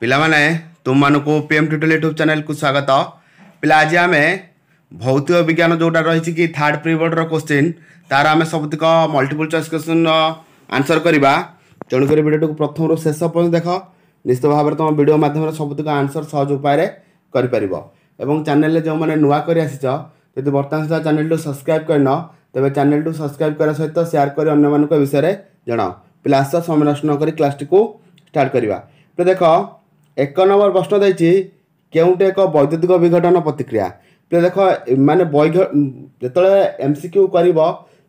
ପିଲାମାନେ ତୁମମାନଙ୍କୁ P M tutorial YouTube ଚ୍ୟାନେଲ୍କୁ ସ୍ୱାଗତ ପିଲା ଆଜି ଆମେ ଭୌତିକ ବିଜ୍ଞାନ ଯେଉଁଟା ରହିଛି କି ଥାର୍ଡ଼ ପ୍ରିବର୍ଡ଼ର କୋଶ୍ଚିନ୍ ତାର ଆମେ ସବୁତିକ ମଲ୍ଟିପୁଲ୍ ଚଏସ୍ କୋଶ୍ଚିନ୍ର ଆନ୍ସର୍ କରିବା ତେଣୁକରି ଭିଡ଼ିଓଟିକୁ ପ୍ରଥମରୁ ଶେଷ ପର୍ଯ୍ୟନ୍ତ ଦେଖ ନିଶ୍ଚିତ ଭାବରେ ତୁମ ଭିଡ଼ିଓ ମାଧ୍ୟମରେ ସବୁତିକ ଆନ୍ସର୍ ସହଜ ଉପାୟରେ କରିପାରିବ ଏବଂ ଚ୍ୟାନେଲ୍ରେ ଯେଉଁମାନେ ନୂଆ କରି ଆସିଛ ଯଦି ବର୍ତ୍ତମାନ ସୁଦ୍ଧା ଚ୍ୟାନେଲ୍କୁ ସବସ୍କ୍ରାଇବ୍ କରିନ ତେବେ ଚ୍ୟାନେଲ୍କୁ ସବସ୍କ୍ରାଇବ୍ କରିବା ସହିତ ସେୟାର କରି ଅନ୍ୟମାନଙ୍କ ବିଷୟରେ ଜଣାଅ ପିଲା ଆସ ସମୟ ନଷ୍ଟ ନ କରି କ୍ଲାସ୍ଟିକୁ ଷ୍ଟାର୍ଟ କରିବା ଦେଖ ଏକ ନମ୍ବର ପ୍ରଶ୍ନ ଦେଇଛି କେଉଁଠି ଏକ ବୈଦ୍ୟୁତିକ ବିଘଟନ ପ୍ରତିକ୍ରିୟା ଦେଖ ମାନେ ବୈଘ ଯେତେବେଳେ ଏମ୍ ସି କ୍ୟୁ କରିବ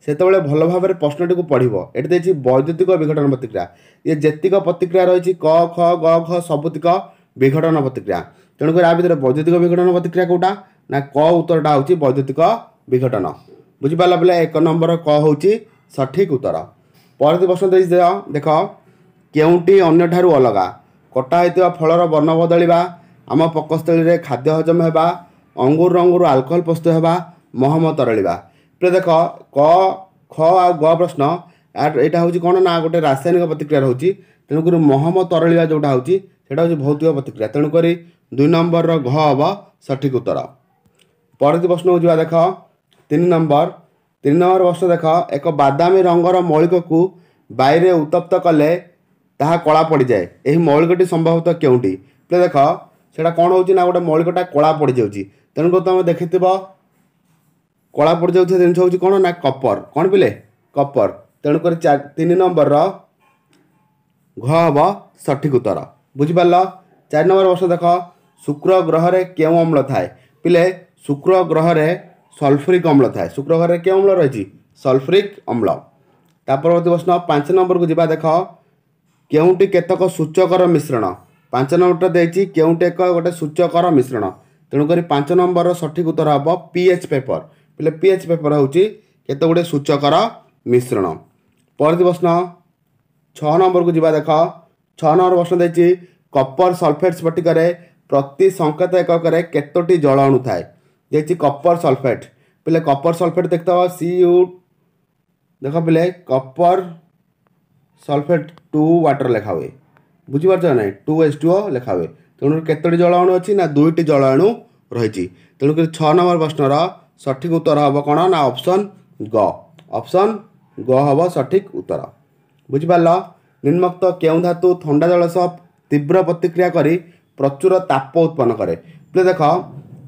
ସେତେବେଳେ ଭଲ ଭାବରେ ପ୍ରଶ୍ନଟିକୁ ପଢ଼ିବ ଏଠି ଦେଇଛି ବୈଦ୍ୟୁତିକ ବିଘଟନ ପ୍ରତିକ୍ରିୟା ଇଏ ଯେତିକ ପ୍ରତିକ୍ରିୟା ରହିଛି କ ଖ ଗ ଖ ସବୁତିକ ବିଘଟନ ପ୍ରତିକ୍ରିୟା ତେଣୁକରି ଆ ଭିତରେ ବୈଦ୍ୟୁତିକ ବିଘଟନ ପ୍ରତିକ୍ରିୟା କେଉଁଟା ନା କ ଉତ୍ତରଟା ହେଉଛି ବୈଦ୍ୟୁତିକ ବିଘଟନ ବୁଝିପାରିଲା ପିଲା ଏକ ନମ୍ବର କ ହେଉଛି ସଠିକ୍ ଉତ୍ତର ପରବର୍ତ୍ତୀ ପ୍ରଶ୍ନ ଦେଇଛି ଦେଖ କେଉଁଟି ଅନ୍ୟଠାରୁ ଅଲଗା କଟା ହୋଇଥିବା ଫଳର ବର୍ଣ୍ଣ ବଦଳିବା ଆମ ପକସ୍ଥଳୀରେ ଖାଦ୍ୟ ହଜମ ହେବା ଅଙ୍ଗୁର ରଙ୍ଗରୁ ଆଲକୋହଲ ପ୍ରସ୍ତୁତ ହେବା ମହମ ତରଳିବା ପ୍ରେ ଦେଖ କ ଖ ଆଉ ଗ ପ୍ରଶ୍ନ ଏଇଟା ହେଉଛି କ'ଣ ନା ଗୋଟେ ରାସାୟନିକ ପ୍ରତିକ୍ରିୟା ରହୁଛି ତେଣୁକରି ମହମ ତରଳିବା ଯେଉଁଟା ହେଉଛି ସେଇଟା ହେଉଛି ଭୌତିକ ପ୍ରତିକ୍ରିୟା ତେଣୁକରି ଦୁଇ ନମ୍ବରର ଘ ହେବ ସଠିକ ଉତ୍ତର ପରବର୍ତ୍ତୀ ପ୍ରଶ୍ନକୁ ଯିବା ଦେଖ ତିନି ନମ୍ବର ତିନି ନମ୍ବର ପ୍ରଶ୍ନ ଦେଖ ଏକ ବାଦାମୀ ରଙ୍ଗର ମୌଳିକକୁ ବାଇରେ ଉତ୍ତପ୍ତ କଲେ ତାହା କଳା ପଡ଼ିଯାଏ ଏହି ମୌଳିକଟି ସମ୍ଭବତଃ କେଉଁଠି ହେଲେ ଦେଖ ସେଇଟା କ'ଣ ହେଉଛି ନା ଗୋଟେ ମୌଳିକଟା କଳା ପଡ଼ିଯାଉଛି ତେଣୁକରି ତୁମେ ଦେଖିଥିବ କଳା ପଡ଼ିଯାଉଥିବା ଜିନିଷ ହେଉଛି କ'ଣ ନା କପର କ'ଣ ପିଲେ କପର ତେଣୁକରି ତିନି ନମ୍ବରର ଘ ହେବ ସଠିକ୍ ଉତ୍ତର ବୁଝିପାରିଲ ଚାରି ନମ୍ବର ବର୍ଷ ଦେଖ ଶୁକ୍ର ଗ୍ରହରେ କେଉଁ ଅମ୍ଳ ଥାଏ ପିଲେ ଶୁକ୍ର ଗ୍ରହରେ ସଲଫ୍ରିକ୍ ଅମ୍ଳ ଥାଏ ଶୁକ୍ର ଗ୍ରହରେ କେଉଁ ଅମ୍ଳ ରହିଛି ସଲଫ୍ରିକ୍ ଅମ୍ଳ ତା ପରବର୍ତ୍ତୀ ପ୍ରଶ୍ନ ପାଞ୍ଚ ନମ୍ବରକୁ ଯିବା ଦେଖ କେଉଁଟି କେତେକ ସୂଚକର ମିଶ୍ରଣ ପାଞ୍ଚ ନମ୍ବରଟା ଦେଇଛି କେଉଁଟି ଏକ ଗୋଟେ ସୂଚକର ମିଶ୍ରଣ ତେଣୁକରି ପାଞ୍ଚ ନମ୍ବରର ସଠିକ୍ ଉତ୍ତର ହେବ ପି ଏଚ୍ ପେପର୍ ବୋଲେ ପି ଏଚ୍ ପେପର୍ ହେଉଛି କେତେ ଗୁଡ଼ିଏ ସୂଚକର ମିଶ୍ରଣ ପରବର୍ତ୍ତୀ ପ୍ରଶ୍ନ ଛଅ ନମ୍ବରକୁ ଯିବା ଦେଖ ଛଅ ନମ୍ବର ପ୍ରଶ୍ନ ଦେଇଛି କପର ସଲଫେଟ୍ ସ୍ଫଟିକରେ ପ୍ରତି ସଂକେତ ଏକକରେ କେତୋଟି ଜଳ ଅଣୁ ଥାଏ ଦେଇଛି କପର ସଲଫେଟ୍ ବୋଲେ କପର ସଲଫେଟ୍ ଦେଖିଦେବ ସି ୟୁ ଦେଖ ବୋଲେ କପର ସଲଫେଟ୍ ଟୁ ୱାଟର ଲେଖା ହୁଏ ବୁଝିପାରୁଛ ନା ନାହିଁ ଟୁ ଏଚ୍ ଟୁ ଓ ଲେଖା ହୁଏ ତେଣୁକରି କେତୋଟି ଜଳାଣୁ ଅଛି ନା ଦୁଇଟି ଜଳାଣୁ ରହିଛି ତେଣୁକରି ଛଅ ନମ୍ବର ପ୍ରଶ୍ନର ସଠିକ୍ ଉତ୍ତର ହେବ କ'ଣ ନା ଅପସନ୍ ଗ ଅପସନ୍ ଗ ହେବ ସଠିକ୍ ଉତ୍ତର ବୁଝିପାରିଲ ନିମ୍ନକ୍ତ କେଉଁ ଧାତୁ ଥଣ୍ଡା ଜଳ ସହ ତୀବ୍ର ପ୍ରତିକ୍ରିୟା କରି ପ୍ରଚୁର ତାପ ଉତ୍ପନ୍ନ କରେ ପ୍ଲେ ଦେଖ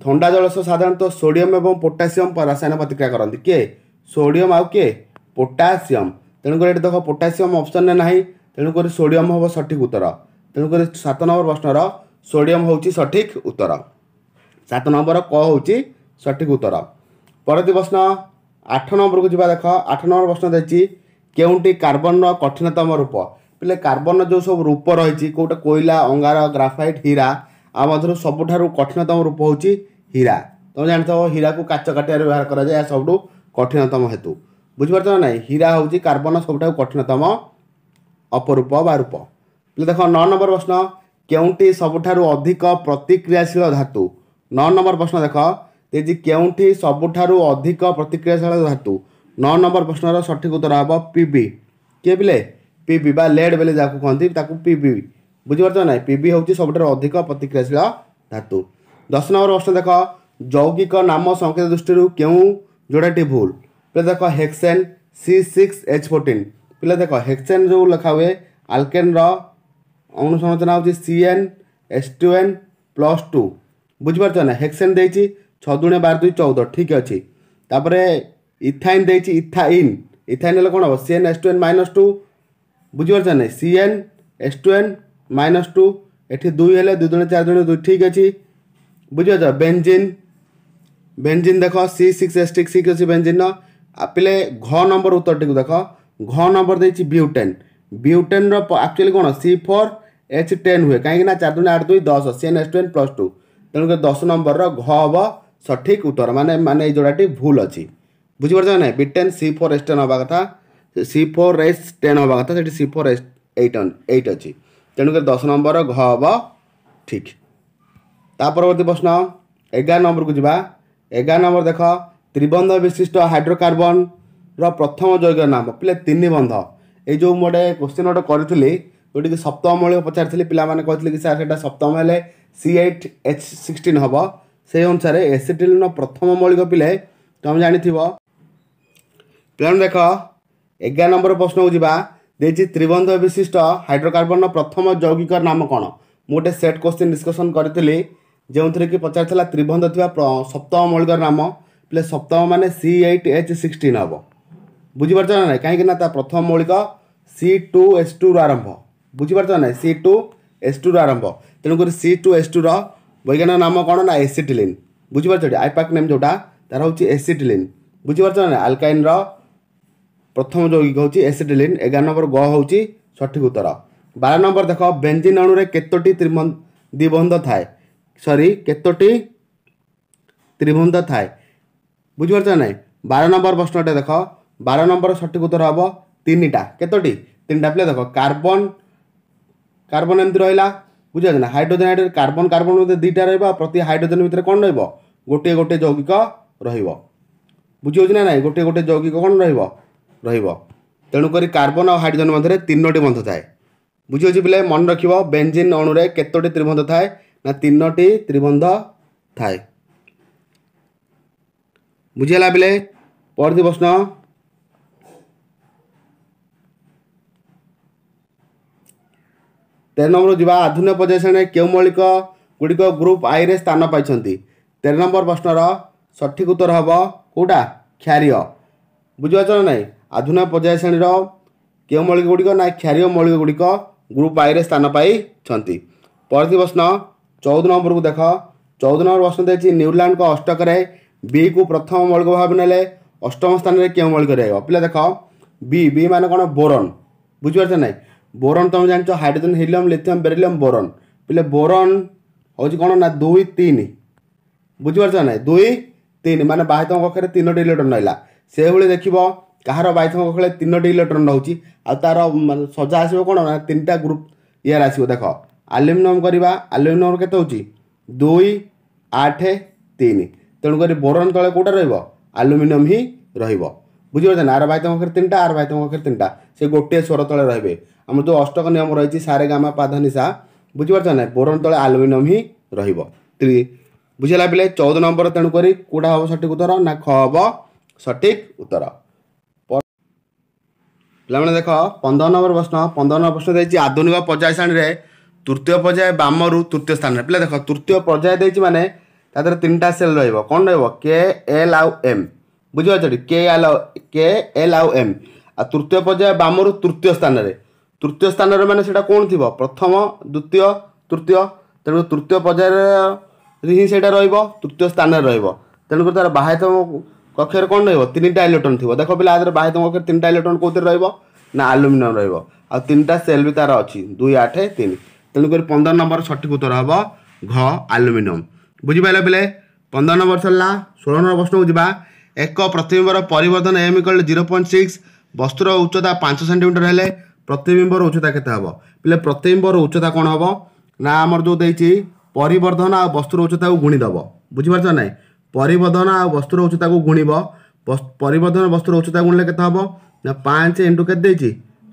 ଥଣ୍ଡା ଜଳ ସହ ସାଧାରଣତଃ ସୋଡ଼ିୟମ୍ ଏବଂ ପୋଟାସିୟମ୍ ରାସାୟନ ପ୍ରତିକ୍ରିୟା କରନ୍ତି କିଏ ସୋଡ଼ିୟମ୍ ଆଉ କିଏ ପୋଟାସିୟମ୍ ତେଣୁକରି ଏଠି ଦେଖ ପୋଟାସିୟମ ଅପସନରେ ନାହିଁ ତେଣୁକରି ସୋଡ଼ିୟମ ହେବ ସଠିକ୍ ଉତ୍ତର ତେଣୁକରି ସାତ ନମ୍ବର ପ୍ରଶ୍ନର ସୋଡ଼ିୟମ ହେଉଛି ସଠିକ୍ ଉତ୍ତର ସାତ ନମ୍ବର କ ହେଉଛି ସଠିକ୍ ଉତ୍ତର ପରବର୍ତ୍ତୀ ପ୍ରଶ୍ନ ଆଠ ନମ୍ବରକୁ ଯିବା ଦେଖ ଆଠ ନମ୍ବର ପ୍ରଶ୍ନ ଦେଇଛି କେଉଁଠି କାର୍ବନର କଠିନତମ ରୂପ ପିଲେ କାର୍ବନର ଯେଉଁ ସବୁ ରୂପ ରହିଛି କେଉଁଟା କୋଇଲା ଅଙ୍ଗାର ଗ୍ରାଫାଇଟ୍ ହୀରା ଆଉ ମଧ୍ୟରୁ ସବୁଠାରୁ କଠିନତମ ରୂପ ହେଉଛି ହୀରା ତୁମେ ଜାଣିଥିବ ହୀରାକୁ କାଚ କାଟିବାରେ ବ୍ୟବହାର କରାଯାଏ ଏହା ସବୁଠୁ କଠିନତମ ହେତୁ ବୁଝିପାରୁଛ ନା ନାହିଁ ହୀରା ହେଉଛି କାର୍ବନ ସବୁଠାରୁ କଠିନତମ ଅପରୂପ ବା ରୂପ ହେଲେ ଦେଖ ନଅ ନମ୍ବର ପ୍ରଶ୍ନ କେଉଁଠି ସବୁଠାରୁ ଅଧିକ ପ୍ରତିକ୍ରିୟାଶୀଳ ଧାତୁ ନଅ ନମ୍ବର ପ୍ରଶ୍ନ ଦେଖ ଦେଇଛି କେଉଁଠି ସବୁଠାରୁ ଅଧିକ ପ୍ରତିକ୍ରିୟାଶୀଳ ଧାତୁ ନଅ ନମ୍ବର ପ୍ରଶ୍ନର ସଠିକ୍ ଉତ୍ତର ହେବ ପିବି କିଏ ପିଲେ ପିବି ବା ଲେଡ୍ ବୋଲି ଯାହାକୁ କହନ୍ତି ତାକୁ ପିବି ବୁଝିପାରୁଛ ନା ନାହିଁ ପିବି ହେଉଛି ସବୁଠାରୁ ଅଧିକ ପ୍ରତିକ୍ରିୟାଶୀଳ ଧାତୁ ଦଶ ନମ୍ବର ପ୍ରଶ୍ନ ଦେଖ ଯୌଗିକ ନାମ ସଂକେତ ଦୃଷ୍ଟିରୁ କେଉଁ ଯୋଡ଼ାଟି ଭୁଲ पहले देखो hexane C six H fourteen पहले देखो हेक्सेन जो लिखा हुए आल्केन अनुसंरचना हूँ C N H two N plus two बुझीपार ना हेक्सेन दे छदुणे बार दुई चौद ठीक अच्छे तापर इथाइन दे इथाइन इथाइन हेल्ला कौन हम C N H two N minus two बुझीपार ना C N H two N minus two এটি দুই হলে দুই দুনে চার দুনে দুই ঠিক আছে বুঝি পারছ বেঞ্জিন বেঞ্জিন দেখো সি সিক্স এস টিক সিক্স অছি বেঞ্জিন ପିଲେ ଘ ନମ୍ବର ଉତ୍ତରଟିକୁ ଦେଖ ଘ ନମ୍ବର ଦେଇଛି ବ୍ୟୁଟେନ୍ ବ୍ୟୁଟେନ୍ର ଆକ୍ଚୁଆଲି କ'ଣ ସି ଫୋର୍ ଏଚ୍ ଟେନ୍ ହୁଏ କାହିଁକି ନା ଚାରି ଦୁଇ ଆଠ ଦୁଇ ଦଶ C N H ten plus two ତେଣୁକରି ଦଶ ନମ୍ବରର ଘ ହେବ ସଠିକ୍ ଉତ୍ତର ମାନେ ମାନେ ଏଇ ଯେଉଁଟାଟି ଭୁଲ ଅଛି ବୁଝିପାରୁଛ ନା ନାହିଁ butane C four H ten ହେବା କଥା ସି ଫୋର୍ ଏଚ୍ ଟେନ୍ ହେବା କଥା ସେଠି C four S eight eight ଅଛି ତେଣୁକରି ଦଶ ନମ୍ବରର ଘ ହେବ ଠିକ୍ ତା ପରବର୍ତ୍ତୀ ପ୍ରଶ୍ନ ଏଗାର ନମ୍ବରକୁ ଯିବା ଏଗାର ନମ୍ବର ଦେଖ ତ୍ରିବନ୍ଧ ବିଶିଷ୍ଟ ହାଇଡ୍ରୋକାର୍ବନର ପ୍ରଥମ ଯୌଗ ନାମ ପିଲା ତିନି ବନ୍ଧ ଏଇ ଯେଉଁ ମୁଁ ଗୋଟେ କୋଶ୍ଚିନ୍ ଗୋଟେ କରିଥିଲି ଯେଉଁଠିକି ସପ୍ତମ ମୌଳିକ ପଚାରିଥିଲି ପିଲାମାନେ କହିଥିଲେ କି ସାର୍ ସେଇଟା ସପ୍ତମ ହେଲେ ସି ଏଇଟ୍ ଏଚ୍ ସିକ୍ସଟିନ୍ ହେବ ସେହି ଅନୁସାରେ ଏସିଟିଲିନ ପ୍ରଥମ ମୌଳିକ ପିଲେ ତୁମେ ଜାଣିଥିବ ପିଲାମାନେ ଦେଖ ଏଗାର ନମ୍ବର ପ୍ରଶ୍ନକୁ ଯିବା ଦେଇଛି ତ୍ରିବନ୍ଧ ବିଶିଷ୍ଟ ହାଇଡ୍ରୋକାର୍ବନର ପ୍ରଥମ ଯୌଗିକ ନାମ କ'ଣ ମୁଁ ଗୋଟେ ସେଟ୍ କୋଶ୍ଚିନ୍ ଡିସ୍କସନ୍ କରିଥିଲି ଯେଉଁଥିରେ କି ପଚାରିଥିଲା ତ୍ରିବନ୍ଧ ଥିବା ସପ୍ତମ ମୌଳିକର ନାମ ପ୍ଲେ ସପ୍ତମ ମାନେ ସି ଏଇଟ୍ ଏଚ୍ ସିକ୍ସଟିନ୍ ହେବ ବୁଝିପାରୁଛ ନା ନାହିଁ କାହିଁକି ନା ତା ପ୍ରଥମ ମୌଳିକ ସି ଟୁ ଏସ୍ ଟୁରୁ ଆରମ୍ଭ ବୁଝିପାରୁଛ ନା ନାହିଁ ସି ଟୁ ଏସ୍ ଟୁରୁ ଆରମ୍ଭ ତେଣୁକରି ସି ଟୁ ଏସ୍ ଟୁର ବୈଜ୍ଞାନିକ ନାମ କ'ଣ ନା ଏସିଟିଲିନ୍ ବୁଝିପାରୁଛ ଆଇପାକ୍ ନେମ୍ ଯେଉଁଟା ତାର ହେଉଛି ଏସିଟିଲିନ୍ ବୁଝିପାରୁଛ ନା ଆଲକାଇନ୍ର ପ୍ରଥମ ଯୌଗିକ ହେଉଛି ଏସିଟିଲିନ୍ ଏଗାର ନମ୍ବର ଗ ହେଉଛି ସଠିକ ଉତ୍ତର ବାର ନମ୍ବର ଦେଖ ବେଞ୍ଜିନ୍ ଅଣୁରେ କେତୋଟି ତ୍ରିବନ୍ଧ ଦ୍ୱିବନ୍ଧ ଥାଏ ସରି କେତୋଟି ତ୍ରିବନ୍ଧ ଥାଏ বুঝিপারছ না নাই বার নম্বর প্রশ্নটা দেখ বার নম্বর সঠিক উত্তর হব তিনটা কতটি তিনটা পিলা দেখ কার্বন কার্বন এমতি রহলা বুঝিপারছ না হাইড্রোজেন হাইড্রোজেন কার্বন কার্বন ভিতরে দুইটা রহব প্রতি হাইড্রোজেন ভিতরে কোণ রহব গোটিয়ে গোটিয়ে যৌগিক রহব বুঝিপারছি না নাই গোটিয়ে গোটিয়ে যৌগিক কোণ রহব রহব তেণুকরি কার্বন আর হাইড্রোজেন মধ্যে তিনোটি বন্ধ থাকে বুঝিপারছি পিলে মনে রাখব বেঞ্জিন অণুরে কতটি ত্রিবন্ধ থাকে না তিনোটি ত্রিবন্ধ থাকে ବୁଝିଗଲା ବେଲେ ପରବର୍ତ୍ତୀ ପ୍ରଶ୍ନ ତେର ନମ୍ବର ଯିବା ଆଧୁନିକ ପର୍ଯ୍ୟାୟ କେଉଁ ମୌଳିକ ଗୁଡ଼ିକ ଗ୍ରୁପ୍ ଆଇରେ ସ୍ଥାନ ପାଇଛନ୍ତି ତେର ନମ୍ବର ପ୍ରଶ୍ନର ସଠିକ୍ ଉତ୍ତର ହେବ କେଉଁଟା କ୍ଷାରୀୟ ବୁଝିପାରୁଛ ନା ନାହିଁ ଆଧୁନିକ ପର୍ଯ୍ୟାୟ ଶ୍ରେଣୀର କେଉଁ ମୌଳିକ ଗୁଡ଼ିକ ନା କ୍ଷାରୀୟ ମୌଳିକ ଗୁଡ଼ିକ ଗ୍ରୁପ୍ ଆଇରେ ସ୍ଥାନ ପାଇଛନ୍ତି ପରବର୍ତ୍ତୀ ପ୍ରଶ୍ନ ଚଉଦ ନମ୍ବରକୁ ଦେଖ ଚଉଦ ନମ୍ବର ପ୍ରଶ୍ନ ଦେଇଛି ନ୍ୟୁଜିଲାଣ୍ଡଙ୍କ ଅଷ୍ଟକରେ ବିକୁ ପ୍ରଥମ ମୌଳିକ ଭାବେ ନେଲେ ଅଷ୍ଟମ ସ୍ଥାନରେ କେଉଁ ମୌଳିକ ରହିବ ପିଲା ଦେଖ ବି ବି ମାନେ କ'ଣ ବୋରନ୍ ବୁଝିପାରୁଛ ନାହିଁ ବୋରନ୍ ତୁମେ ଜାଣିଛ hydrogen helium lithium beryllium boron ପିଲେ ବୋରନ୍ ହେଉଛି କ'ଣ ନା ଦୁଇ ତିନି ବୁଝିପାରୁଛ ନାହିଁ ଦୁଇ ତିନି ମାନେ ବାହିତଙ୍କ କକ୍ଷରେ ତିନୋଟି ଇଲେକ୍ଟ୍ରନ୍ ରହିଲା ସେଭଳି ଦେଖିବ କାହାର ବାଇଥଙ୍କ କକ୍ଷରେ ତିନୋଟି ଇଲେକ୍ଟ୍ରନ୍ ରହୁଛି ଆଉ ତା'ର ସଜା ଆସିବ କ'ଣ ନା ତିନିଟା ଗ୍ରୁପ୍ ଇଆରେ ଆସିବ ଦେଖ ଆଲୁମିନିୟମ୍ କରିବା ଆଲୁମିନିୟମ୍ କେତେ ହେଉଛି ଦୁଇ ଆଠ ତିନି তেଣুকরি ବୋରନ୍ ତଳେ କେଉଁଟା ରହିବ ଆଲୁମିନିୟମ୍ ହିଁ ରହିବ ବୁଝିପାରୁଛ ନା ଆର ବାହିତ ପାଖରେ ତିନିଟା ଆର ବାହିତ ପାଖରେ ତିନିଟା ସେ ଗୋଟିଏ ସ୍ୱର ତଳେ ରହିବେ ଆମର ଯେଉଁ ଅଷ୍ଟକ ନିୟମ ରହିଛି ସାରେ ଗାମା ପାଧା ନିଶା ବୁଝିପାରୁଛ ନା ବୋରନ୍ ତଳେ ଆଲୁମିନିୟମ୍ ହିଁ ରହିବ ବୁଝିଲା ପିଲେ ଚଉଦ ନମ୍ବର ତେଣୁକରି କେଉଁଟା ହେବ ସଠିକ୍ ଉତ୍ତର ନା ଖ ହେବ ସଠିକ୍ ଉତ୍ତର ପିଲାମାନେ ଦେଖ ପନ୍ଦର ନମ୍ବର ପ୍ରଶ୍ନ ପନ୍ଦର ନମ୍ବର ପ୍ରଶ୍ନ ଦେଇଛି ଆଧୁନିକ ପର୍ଯ୍ୟାୟ ସାରଣୀରେ ତୃତୀୟ ପର୍ଯ୍ୟାୟ ବାମରୁ ତୃତୀୟ ସ୍ଥାନରେ ପିଲା ଦେଖ ତୃତୀୟ ପର୍ଯ୍ୟାୟ ଦେଇଛି ମାନେ ତା ଦେହରେ ତିନିଟା ସେଲ୍ ରହିବ କ'ଣ ରହିବ କେ ଏଲ୍ ଆଉ ଏମ୍ ବୁଝିପାରୁଛ କେ ଏଲ୍ ଆଉ କେ ଏଲ୍ ଆଉ ଏମ୍ ଆଉ ତୃତୀୟ ପର୍ଯ୍ୟାୟ ବାମରୁ ତୃତୀୟ ସ୍ଥାନରେ ତୃତୀୟ ସ୍ଥାନରେ ମାନେ ସେଇଟା କ'ଣ ଥିବ ପ୍ରଥମ ଦ୍ୱିତୀୟ ତୃତୀୟ ତେଣୁ ତୃତୀୟ ପର୍ଯ୍ୟାୟରେ ହିଁ ସେଇଟା ରହିବ ତୃତୀୟ ସ୍ଥାନରେ ରହିବ ତେଣୁକରି ତା'ର ବାହ୍ୟତମ କକ୍ଷରେ କ'ଣ ରହିବ ତିନିଟା ଇଲେକ୍ଟ୍ରନ୍ ଥିବ ଦେଖ ପିଲା ଆଧାର ବାହ୍ୟତମ କକ୍ଷରେ ତିନିଟା ଇଲେକ୍ଟ୍ରନ୍ କେଉଁଥିରେ ରହିବ ନା ଆଲୁମିନିୟମ୍ ରହିବ ଆଉ ତିନିଟା ସେଲ୍ ବି ତା'ର ଅଛି ଦୁଇ ଆଠ ତିନି ତେଣୁକରି ପନ୍ଦର ନମ୍ବର ସଠିକ୍ ଉତ୍ତର ହେବ ଘ ଆଲୁମିନିୟମ୍ ବୁଝିପାରିଲ ପିଲେ ପନ୍ଦର ନମ୍ବର ସରିଲା ଷୋହଳ ନମ୍ବର ପ୍ରଶ୍ନକୁ ଯିବା ଏକ ପ୍ରତିବିମ୍ବର ପରିବର୍ତ୍ତନ ଏମ୍ କଲ ଜିରୋ ପଏଣ୍ଟ ସିକ୍ସ ବସ୍ତୁର ଉଚ୍ଚତା ପାଞ୍ଚ ସେଣ୍ଟିମିଟର ହେଲେ ପ୍ରତିବିମ୍ବର ଉଚ୍ଚତା କେତେ ହେବ ପିଲେ ପ୍ରତିବିମ୍ବର ଉଚ୍ଚତା କ'ଣ ହେବ ନା ଆମର ଯେଉଁ ଦେଇଛି ପରିବର୍ଦ୍ଧନ ଆଉ ବସ୍ତୁର ଉଚ୍ଚତାକୁ ଗୁଣିଦେବ ବୁଝିପାରୁଛ ନାହିଁ ପରିବର୍ଦ୍ଧନ ଆଉ ବସ୍ତୁର ଉଚ୍ଚତାକୁ ଗୁଣିବ ପରିବର୍ଦ୍ଧନ ବସ୍ତୁର ଉଚ୍ଚତା ଗୁଣିଲେ କେତେ ହେବ ନା ପାଞ୍ଚ ଇଣ୍ଟୁ କେତେ ଦେଇଛି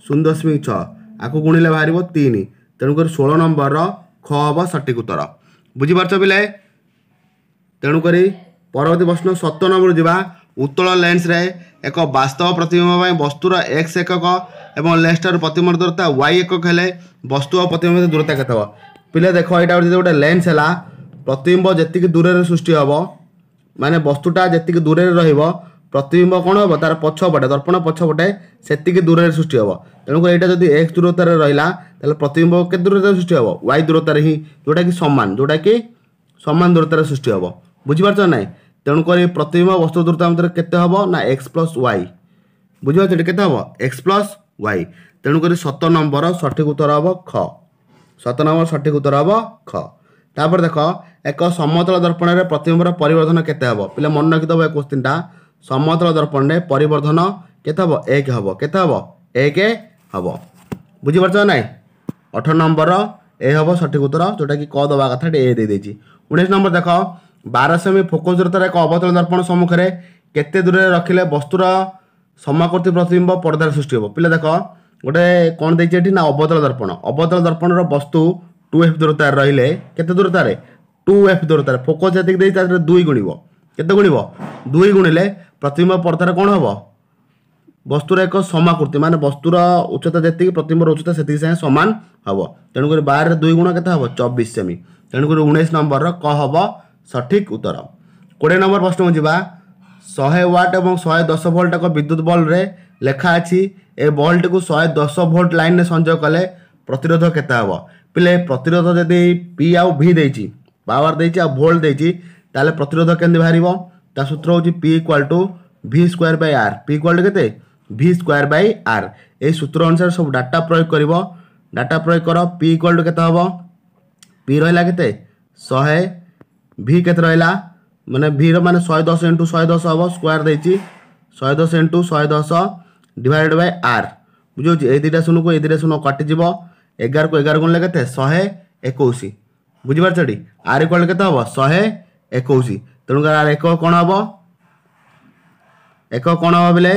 ଶୂନ ଦଶମିକ ଛଅ ଆକୁ ଗୁଣିଲେ ବାହାରିବ ତିନି ତେଣୁକରି ଷୋହଳ ନମ୍ବରର ଖ ହେବ ସଠିକ ଉତ୍ତର ବୁଝିପାରୁଛ ପିଲେ ତେଣୁକରି ପରବର୍ତ୍ତୀ ପ୍ରଶ୍ନ ସତ ନମ୍ବର ଯିବା ଉତ୍ତଳ ଲେନ୍ସରେ ଏକ ବାସ୍ତବ ପ୍ରତିବିମ୍ବ ପାଇଁ ବସ୍ତୁର ଏକ୍ସ ଏକକ ଏବଂ ଲେନ୍ସଟାର ପ୍ରତିବିମ୍ବ ଦୂରତା ୱାଇ ଏକକ ହେଲେ ବସ୍ତୁ ଆଉ ପ୍ରତିବିମ୍ବ ଦୂରତା କେତେ ହେବ ପିଲା ଦେଖ ଏଇଟା ଗୋଟେ ଗୋଟେ ଲେନ୍ସ ହେଲା ପ୍ରତିବିମ୍ବ ଯେତିକି ଦୂରରେ ସୃଷ୍ଟି ହେବ ମାନେ ବସ୍ତୁଟା ଯେତିକି ଦୂରରେ ରହିବ ପ୍ରତିବିମ୍ବ କ'ଣ ହେବ ତାର ପଛପଟେ ଦର୍ପଣ ପଛପଟେ ସେତିକି ଦୂରରେ ସୃଷ୍ଟି ହେବ ତେଣୁକରି ଏଇଟା ଯଦି ଏକ୍ସ ଦୂରତାରେ ରହିଲା ତାହେଲେ ପ୍ରତିବିମ୍ବ କେତେ ଦୂରତାରେ ସୃଷ୍ଟି ହେବ ୱାଇ ଦୂରତାରେ ହିଁ ଯେଉଁଟାକି ସମାନ ଯେଉଁଟାକି ସମାନ ଦୂରତାରେ ସୃଷ୍ଟି ହେବ ବୁଝିପାରୁଛ ନାହିଁ ତେଣୁକରି ପ୍ରତିବିମ୍ବ ବସ୍ତୁ ଦୂରତା ମଧ୍ୟରେ କେତେ ହେବ ନା ଏକ୍ସ ପ୍ଲସ୍ ୱାଇ ବୁଝିପାରୁଛନ୍ତି କେତେ ହେବ ଏକ୍ସ ପ୍ଲସ୍ ୱାଇ ତେଣୁକରି ସତ ନମ୍ବର ସଠିକ୍ ଉତ୍ତର ହେବ ଖ ସତ ନମ୍ବର ସଠିକ୍ ଉତ୍ତର ହେବ ଖ ତାପରେ ଦେଖ ଏକ ସମତଳ ଦର୍ପଣରେ ପ୍ରତିବିମ୍ବର ପରିବର୍ତ୍ତନ କେତେ ହେବ ପିଲା ମନେ ରଖିଦେବ ଏ କୋଶ୍ଚିନ୍ଟା ସମତଳ ଦର୍ପଣରେ ପରିବର୍ତ୍ତନ କେତେ ହେବ ଏକ ହେବ କେତେ ହେବ ଏକ ହେବ ବୁଝିପାରୁଛ ନା ନାହିଁ ଅଠର ନମ୍ବର ଏ ହେବ ସଠିକ୍ ଉତ୍ତର ଯେଉଁଟାକି କ ଦେବା କଥା ଏ ଦେଇଦେଇଛି ଉଣେଇଶ ନମ୍ବର ଦେଖ ବାରଶହ ଏମ୍ଏ ଫୋକସ୍ ଦୂରତାର ଏକ ଅବତଳ ଦର୍ପଣ ସମ୍ମୁଖରେ କେତେ ଦୂରରେ ରଖିଲେ ବସ୍ତୁର ସମାକୃତି ପ୍ରତିବିମ୍ବ ପରଦାରେ ସୃଷ୍ଟି ହେବ ପିଲା ଦେଖ ଗୋଟେ କ'ଣ ଦେଇଛି ଏଠି ନା ଅବତଳ ଦର୍ପଣ ଅବତଳ ଦର୍ପଣର ବସ୍ତୁ ଟୁ ଏଫ୍ ଦୂରତାରେ ରହିଲେ କେତେ ଦୂରତାରେ ଟୁ ଏଫ୍ ଦୂରତାରେ ଫୋକସ୍ ଯେତିକି ଦେଇ ତା ଦେହରେ ଦୁଇ ଗୁଣିବ କେତେ ଗୁଣିବ ଦୁଇ ଗୁଣିଲେ ପ୍ରତିବିମ୍ବ ପରଦାରେ କ'ଣ ହେବ ବସ୍ତୁର ଏକ ସମାକୃତି ମାନେ ବସ୍ତୁର ଉଚ୍ଚତା ଯେତିକି ପ୍ରତିବିମ୍ବର ଉଚ୍ଚତା ସେତିକି ସାଙ୍ଗେ ସମାନ ହେବ ତେଣୁକରି ବାରରେ ଦୁଇ ଗୁଣ କେତେ ହେବ ଚବିଶ ସେମି ତେଣୁକରି ଉଣେଇଶ ନମ୍ବରର କ ହେବ সঠিক উত্তর কোড়িয়ে নম্বর প্রশ্ন যা শহে ওয়াট এবং শহে দশ ভোল্ট এক বিদ্যুৎ বল্বরে লেখা আছে এ বল্বটিকে শহে দশ ভোল্ট লাইনে সংযোগ কলে ପ୍ରତିରୋଧ କେତେ ହେବ ପିଲେ ପ୍ରତିରୋଧ ଯଦି ପି ଆଉ ଭି ଦେଇଛି ପାୱାର ଦେଇଛି ଆଉ ଭୋଲ୍ଟ ଦେଇଛି ତାହେଲେ ପ୍ରତିରୋଧ କେମିତି ବାହାରିବ ତା ସୂତ୍ର ହେଉଛି P equal to V square by R P equal to କେତେ ଭି ସ୍କୋୟାର ବାଇ ଆର୍ ଏହି ସୂତ୍ର ଅନୁସାରେ ସବୁ ଡାଟା ପ୍ରୟୋଗ କରିବ ଡାଟା ପ୍ରୟୋଗ କର ପି ଇକ୍ୱାଲ୍ ଟୁ କେତେ ହେବ ପି ରହିଲା କେତେ ଶହେ ଭି କେତେ ରହିଲା ମାନେ ଭିର ମାନେ ଶହେ ଦଶ ଇଣ୍ଟୁ ଶହେ ଦଶ ହେବ ସ୍କୋୟାର ଦେଇଛି ଶହେ ଦଶ ଇଣ୍ଟୁ ଶହେ ଦଶ ଡିଭାଇଡେଡ଼ ବାଇ ଆର୍ ବୁଝିହେଉଛି ଏଇ ଦୁଇଟା ଶୂନକୁ ଏଇ ଦୁଇଟା ଶୂନ କଟିଯିବ ଏଗାରକୁ ଏଗାର ଗୁଣିଲେ କେତେ ଶହେ ଏକୋଇଶ ବୁଝିପାରୁଛ ଟି ଆର୍ ଇକ୍ୱାଲ୍ କେତେ ହେବ ଶହେ ଏକୋଇଶ ତେଣୁକରି ଆର୍ ଏକ କ'ଣ ହେବ ଏକ କ'ଣ ହେବ ବେଲେ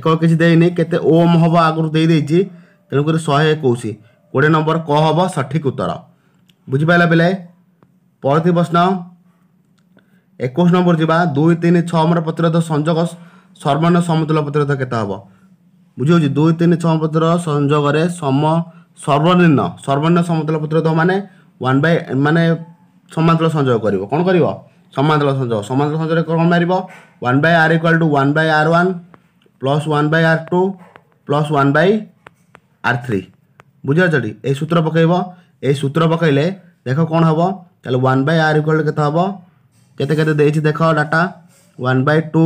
ଏକ କିଛି ଦେଇନି କେତେ ଓମ୍ ହେବ ଆଗରୁ ଦେଇଦେଇଛି ତେଣୁକରି ଶହେ ଏକୋଇଶ କୋଡ଼ିଏ ନମ୍ବର କ ହେବ ସଠିକ୍ ଉତ୍ତର ବୁଝିପାରିଲା ବେଲେ ପରବର୍ତ୍ତୀ ପ୍ରଶ୍ନ ଏକୋଇଶ ନମ୍ବର ଯିବା ଦୁଇ ତିନି ଛଅ ମର ପ୍ରତିରୋଧ ସଂଯୋଗ ସର୍ବନିମ୍ନ ସମତୁଲ ପ୍ରତିରୋଧ କେତେ ହେବ ବୁଝିହେଉଛି ଦୁଇ ତିନି ଛଅ ପ୍ରତିରୋଧ ସଂଯୋଗରେ ସମ ସର୍ବନିମ୍ନ ସର୍ବନିମ୍ନ ସମତୁଲ ପ୍ରତିରୋଧ ମାନେ ୱାନ୍ ବାଇ ମାନେ ସମାନ୍ତଳ ସଂଯୋଗ କରିବ କ'ଣ କରିବ ସମାନ୍ତଳ ସଂଯୋଗ ସମାନ୍ତଳ ସଂଯୋଗରେ କ'ଣ ମାରିବ one by R equal to one by R one plus one by R two plus one by R three ବୁଝିପାରୁଛ ଏଇ ସୂତ୍ର ପକାଇବ ଏହି ସୂତ୍ର ପକାଇଲେ ଦେଖ କ'ଣ ହେବ তাহলে ওয়ান বাই আর ইকুয়াল কেতে হব কেতে কেতে দিয়েছি দেখ data one by two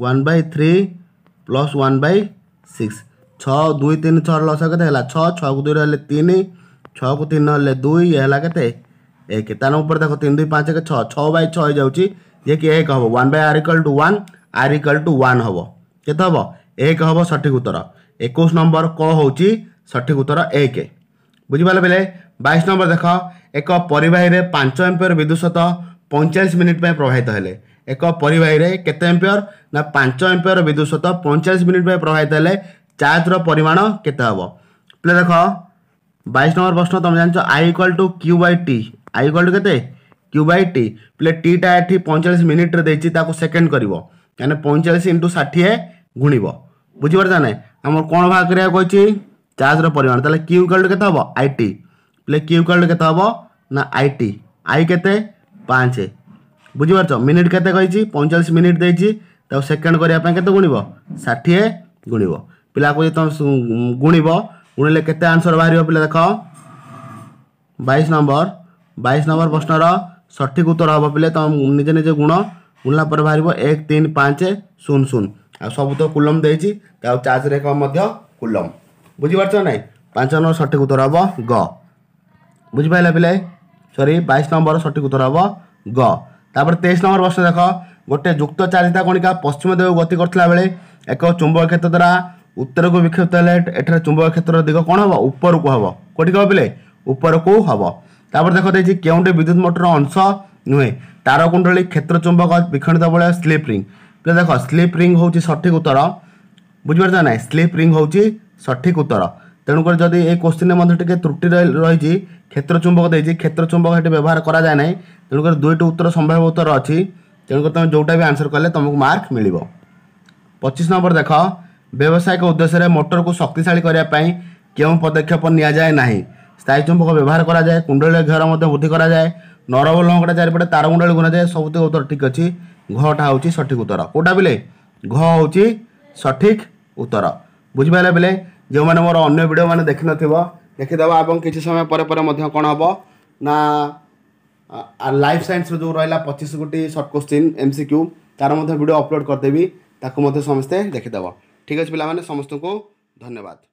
one by three plus one by six ছ দুই তিন ছর লস কেতে হল ছ ছকু দুই হলে তিন ছকু তিন হলে দুই ইয়ে হল কেতে এক তার উপরে দেখো তিন দুই পাঁচ এক ছ ছ বাই ছ হয়ে যাচ্ছি যে কি এক হব one by R equal to one R equal to one হব কেতে হব এক হব সঠিক উত্তর একুশ নম্বর ক হচ্ছে সঠিক উত্তর এক বুঝিপার বেলে বাইশ নম্বর দেখ ଏକ ପରିବାହୀରେ ପାଞ୍ଚ ଏମ୍ପିୟର ବିଦ୍ୟୁତ୍ ସତ ପଇଁଚାଳିଶ ମିନିଟ୍ ପାଇଁ ପ୍ରବାହିତ ହେଲେ ଏକ ପରିବାହୀରେ କେତେ ଏମ୍ପିୟର ନା ପାଞ୍ଚ ଏମ୍ପିୟର ବିଦ୍ୟୁତ୍ ସତ ପଇଁଚାଳିଶ ମିନିଟ୍ ପାଇଁ ପ୍ରବାହିତ ହେଲେ ଚାର୍ଜର ପରିମାଣ କେତେ ହେବ ପିଲା ଦେଖ ବାଇଶ ନମ୍ବର ପ୍ରଶ୍ନ ତୁମେ ଜାଣିଛ I equal to Q by T I equal to କେତେ କ୍ୟୁ ବାଇ ଟି ପିଲେ ଟିଟା ଏଠି ପଇଁଚାଳିଶ ମିନିଟ୍ରେ ଦେଇଛି ତାକୁ ସେକେଣ୍ଡ କରିବ କାହିଁକିନା ପଇଁଚାଳିଶ ଇଣ୍ଟୁ ଷାଠିଏ ଗୁଣିବ ବୁଝିପାରୁଛ ନା ନାହିଁ ଆମର କ'ଣ ବାହାର କରିବାକୁ କହିଛି ଚାର୍ଜର ପରିମାଣ ତାହେଲେ କ୍ୟୁ ଇକ୍ୱାଲ୍ ଟୁ କେତେ ହେବ ଆଇ ଟି એટલે କ୍ୟୁ କାର୍ଡ଼ କେତେ ହେବ ନା ଆଇ ଟି ଆଇ କେତେ ପାଞ୍ଚ ବୁଝିପାରୁଛ ମିନିଟ୍ କେତେ କହିଛି ପଇଁଚାଳିଶ ମିନିଟ୍ ଦେଇଛି ତାକୁ ସେକେଣ୍ଡ କରିବା ପାଇଁ କେତେ ଗୁଣିବ ଷାଠିଏ ଗୁଣିବ ପିଲାକୁ ଯଦି ତୁମେ ଗୁଣିବ ଗୁଣିଲେ କେତେ ଆନ୍ସର୍ ବାହାରିବ ପିଲା ଦେଖ ବାଇଶ ନମ୍ବର ବାଇଶ ନମ୍ବର ପ୍ରଶ୍ନର ସଠିକ୍ ଉତ୍ତର ହେବ ପିଲେ ତୁମ ନିଜେ ନିଜେ ଗୁଣ ଗୁଣିଲା ପରେ ବାହାରିବ ଏକ ତିନି ପାଞ୍ଚ ଶୂନ ଶୂନ ଆଉ ସବୁ ତ କୁଲମ ଦେଇଛି ତାକୁ ଚାର୍ଜରେ ରେକ ମଧ୍ୟ କୁଲମ ବୁଝିପାରୁଛ ନାହିଁ ପାଞ୍ଚ ନମ୍ବର ସଠିକ୍ ଉତ୍ତର ହେବ ଗ বুঝিপারা পিলে সরি বাইশ নম্বর সঠিক উত্তর হব গ তাপরে তেইশ নম্বর প্রশ্ন দেখ গোটে যুক্ত চারিতা কণিকা পশ্চিম দিগ গতি করুলা বেড়ে এক চুম্বক ক্ষেত্র দ্বারা উত্তরকু বিক্ষিপ্ত হলে এখানে চুম্বক ক্ষেত্রর দিগ কোণ হব উপরকু হব কোটি কব পিলে উপরকু হব তাপরে দেখ দিয়েছি কেউটি বিদ্যুৎ মোটর অংশ নুহে তারকুণ্ডলী ক্ষেত্র চুম্বক বিক্ষণিত বেড়ে স্লিপ রিং পিলে দেখ স্লিপ রিং হচ্ছে সঠিক উত্তর বুঝিপারছ না স্লিপ রিং হচ্ছে সঠিক উত্তর তেণুকরি যদি এই কোশ্চিনের মধ্যে টিকি ত্রুটি রয়েছে ক্ষেত্র চুম্বক দিয়েছি ক্ষেত্র চুম্বক সেটি ব্যবহার করা যায় না তেণুকরি দুইটি উত্তর সম্ভাব্য উত্তর অছি তেণুকরি তুমি যেটা বি আনসর কলে তোমাকে মার্ক মিলিব পঁচিশ নম্বর দেখ ব্যবসায়িক উদ্দেশ্যে মোটর কু শক্তিশালী করা কেউ পদক্ষেপ নিয়া যায় না স্থায়ী চুম্বক ব্যবহার করা যায় কুণ্ডলী ঘর মধ্যে বৃদ্ধি করা যায় নরবল লঙ্কটা চারিপটে কুণ্ডলী গুণা যায় সবুজ উত্তর ঠিক আছে ঘটা হচ্ছে সঠিক উত্তর কোটা বেলে ঘ হচ্ছে সঠিক উত্তর বুঝিপারে বেলে ଯେଉଁମାନେ ମୋର ଅନ୍ୟ ଭିଡ଼ିଓମାନେ ଦେଖିନଥିବ ଦେଖିଦେବ ଏବଂ କିଛି ସମୟ ପରେ ପରେ ମଧ୍ୟ କ'ଣ ହେବ ନା ଲାଇଫ୍ ସାଇନ୍ସର ଯେଉଁ ରହିଲା ପଚିଶ ଗୋଟି short question M C Q ତା'ର ମଧ୍ୟ ଭିଡ଼ିଓ ଅପଲୋଡ଼ କରିଦେବି ତାକୁ ମଧ୍ୟ ସମସ୍ତେ ଦେଖିଦେବ ଠିକ୍ ଅଛି ପିଲାମାନେ ସମସ୍ତଙ୍କୁ ଧନ୍ୟବାଦ